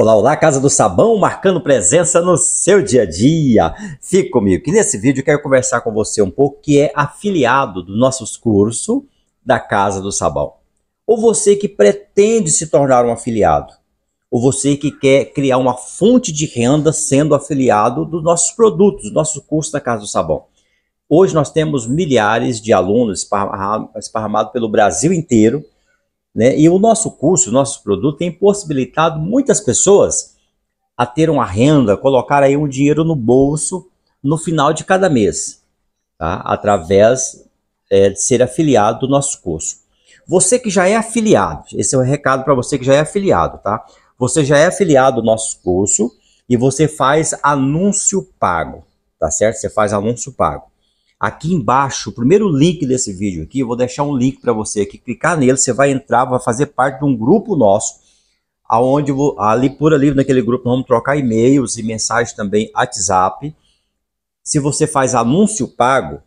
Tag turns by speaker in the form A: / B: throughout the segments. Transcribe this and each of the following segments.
A: Olá, olá, Casa do Sabão, marcando presença no seu dia a dia. Fique comigo que nesse vídeo quero conversar com você um pouco que é afiliado do nosso curso da Casa do Sabão. Ou você que pretende se tornar um afiliado, ou você que quer criar uma fonte de renda sendo afiliado dos nossos produtos, do nosso curso da Casa do Sabão. Hoje nós temos milhares de alunos esparramados pelo Brasil inteiro né? E o nosso curso, o nosso produto tem possibilitado muitas pessoas a ter uma renda, colocar aí um dinheiro no bolso no final de cada mês, tá? através é, de ser afiliado do nosso curso. Você que já é afiliado, esse é o um recado para você que já é afiliado, tá? Você já é afiliado do nosso curso e você faz anúncio pago, tá certo? Você faz anúncio pago aqui embaixo, o primeiro link desse vídeo aqui, eu vou deixar um link para você aqui, clicar nele, você vai entrar, vai fazer parte de um grupo nosso, aonde vou, ali por ali naquele grupo nós vamos trocar e-mails e mensagens também, WhatsApp. Se você faz anúncio pago,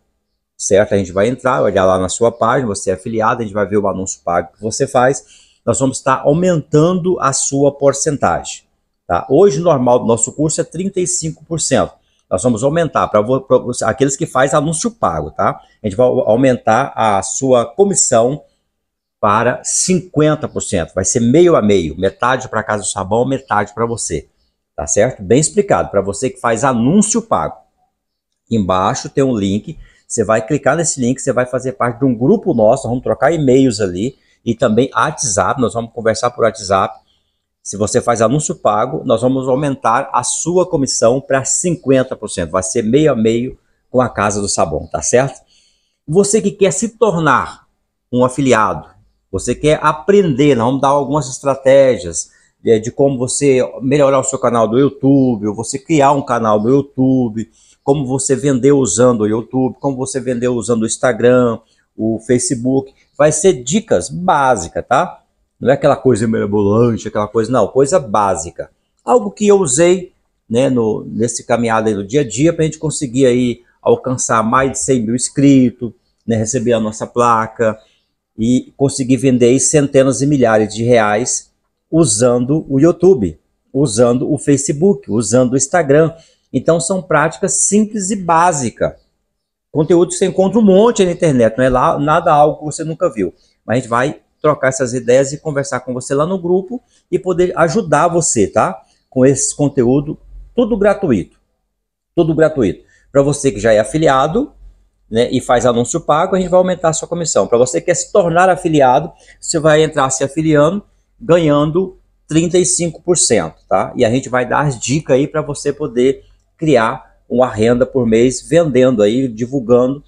A: certo? A gente vai entrar, olhar lá na sua página, você é afiliado, a gente vai ver o anúncio pago que você faz. Nós vamos estar aumentando a sua porcentagem, tá? Hoje, normal do nosso curso é 35%. Nós vamos aumentar, para aqueles que fazem anúncio pago, tá? A gente vai aumentar a sua comissão para 50%. Vai ser meio a meio, metade para Casa do Sabão, metade para você. Tá certo? Bem explicado, para você que faz anúncio pago. Embaixo tem um link, você vai clicar nesse link, você vai fazer parte de um grupo nosso, vamos trocar e-mails ali e também WhatsApp, nós vamos conversar por WhatsApp se você faz anúncio pago, nós vamos aumentar a sua comissão para 50%. Vai ser meio a meio com a Casa do Sabão, tá certo? Você que quer se tornar um afiliado, você quer aprender, nós vamos dar algumas estratégias de, é, de como você melhorar o seu canal do YouTube, ou você criar um canal no YouTube, como você vender usando o YouTube, como você vender usando o Instagram, o Facebook. Vai ser dicas básicas, tá? Não é aquela coisa mirabolante, aquela coisa, não, coisa básica. Algo que eu usei né, no, nesse caminhada do dia a dia para a gente conseguir aí alcançar mais de 100 mil inscritos, né, receber a nossa placa e conseguir vender centenas e milhares de reais usando o YouTube, usando o Facebook, usando o Instagram. Então são práticas simples e básicas. Conteúdo que você encontra um monte na internet, não é lá, nada algo que você nunca viu. Mas a gente vai trocar essas ideias e conversar com você lá no grupo e poder ajudar você, tá? Com esse conteúdo, tudo gratuito. Tudo gratuito. Para você que já é afiliado né, e faz anúncio pago, a gente vai aumentar a sua comissão. Para você que quer se tornar afiliado, você vai entrar se afiliando, ganhando 35%, tá? E a gente vai dar as dicas aí para você poder criar uma renda por mês vendendo aí, divulgando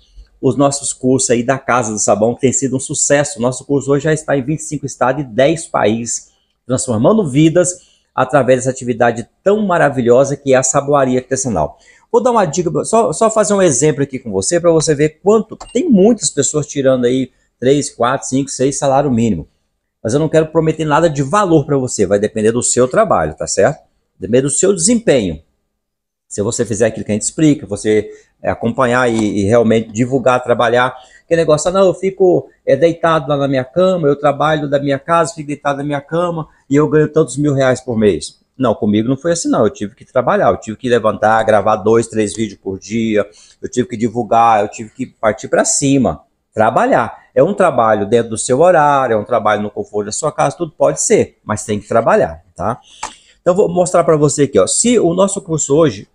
A: os nossos cursos aí da Casa do Sabão, que tem sido um sucesso. Nosso curso hoje já está em 25 estados e 10 países, transformando vidas através dessa atividade tão maravilhosa que é a saboaria artesanal. Vou dar uma dica, só, só fazer um exemplo aqui com você, para você ver quanto... Tem muitas pessoas tirando aí 3, 4, 5, 6 salário mínimo. Mas eu não quero prometer nada de valor para você, vai depender do seu trabalho, tá certo? Depende do seu desempenho. Se você fizer aquilo que a gente explica, você é, acompanhar e, e realmente divulgar, trabalhar. Que negócio, ah, não, eu fico é, deitado lá na minha cama, eu trabalho da minha casa, fico deitado na minha cama e eu ganho tantos mil reais por mês. Não, comigo não foi assim, não. Eu tive que trabalhar, eu tive que levantar, gravar dois, três vídeos por dia, eu tive que divulgar, eu tive que partir para cima, trabalhar. É um trabalho dentro do seu horário, é um trabalho no conforto da sua casa, tudo pode ser, mas tem que trabalhar, tá? Então vou mostrar para você aqui, ó. Se o nosso curso hoje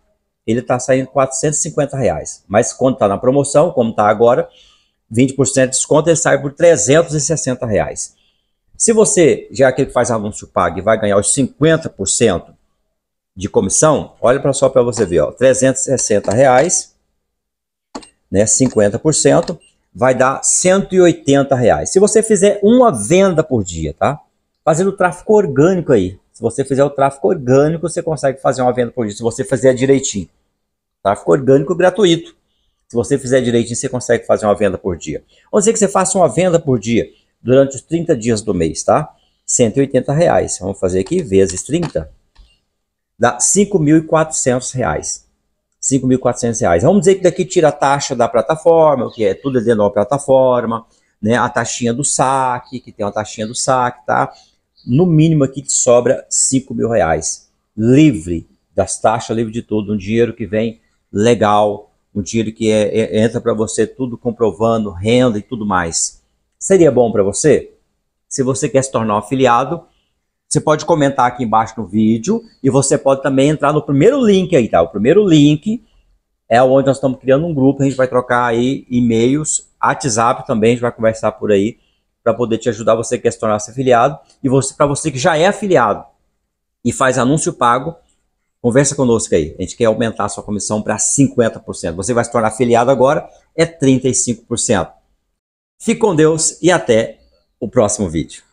A: ele está saindo 450 reais. Mas quando está na promoção, como está agora, 20% de desconto, ele sai por 360 reais. Se você já é aquele que faz anúncio pago e vai ganhar os 50% de comissão, olha para só para você ver, ó, 360 reais, né, 50%, vai dar 180 reais. Se você fizer uma venda por dia, tá? Fazendo tráfego orgânico aí. Se você fizer o tráfego orgânico, você consegue fazer uma venda por dia, se você fizer direitinho. Tráfego orgânico gratuito. Se você fizer direitinho, você consegue fazer uma venda por dia. Vamos dizer que você faça uma venda por dia durante os 30 dias do mês, tá? 180 reais. Vamos fazer aqui vezes 30. Dá 5.400 reais. 5.400 reais. Vamos dizer que daqui tira a taxa da plataforma, o que é tudo dentro da plataforma, né? A taxinha do saque, que tem uma taxinha do saque, tá? No mínimo aqui te sobra 5 mil reais. Livre das taxas, livre de tudo. Um dinheiro que vem legal, um dinheiro que é, é, entra para você tudo comprovando, renda e tudo mais. Seria bom para você? Se você quer se tornar um afiliado, você pode comentar aqui embaixo no vídeo e você pode também entrar no primeiro link aí, tá? O primeiro link é onde nós estamos criando um grupo, a gente vai trocar aí e-mails, WhatsApp também, a gente vai conversar por aí para poder te ajudar você que quer se tornar -se afiliado e você para você que já é afiliado e faz anúncio pago, Conversa conosco aí. A gente quer aumentar a sua comissão para 50%. Você vai se tornar afiliado agora, é 35%. Fique com Deus e até o próximo vídeo.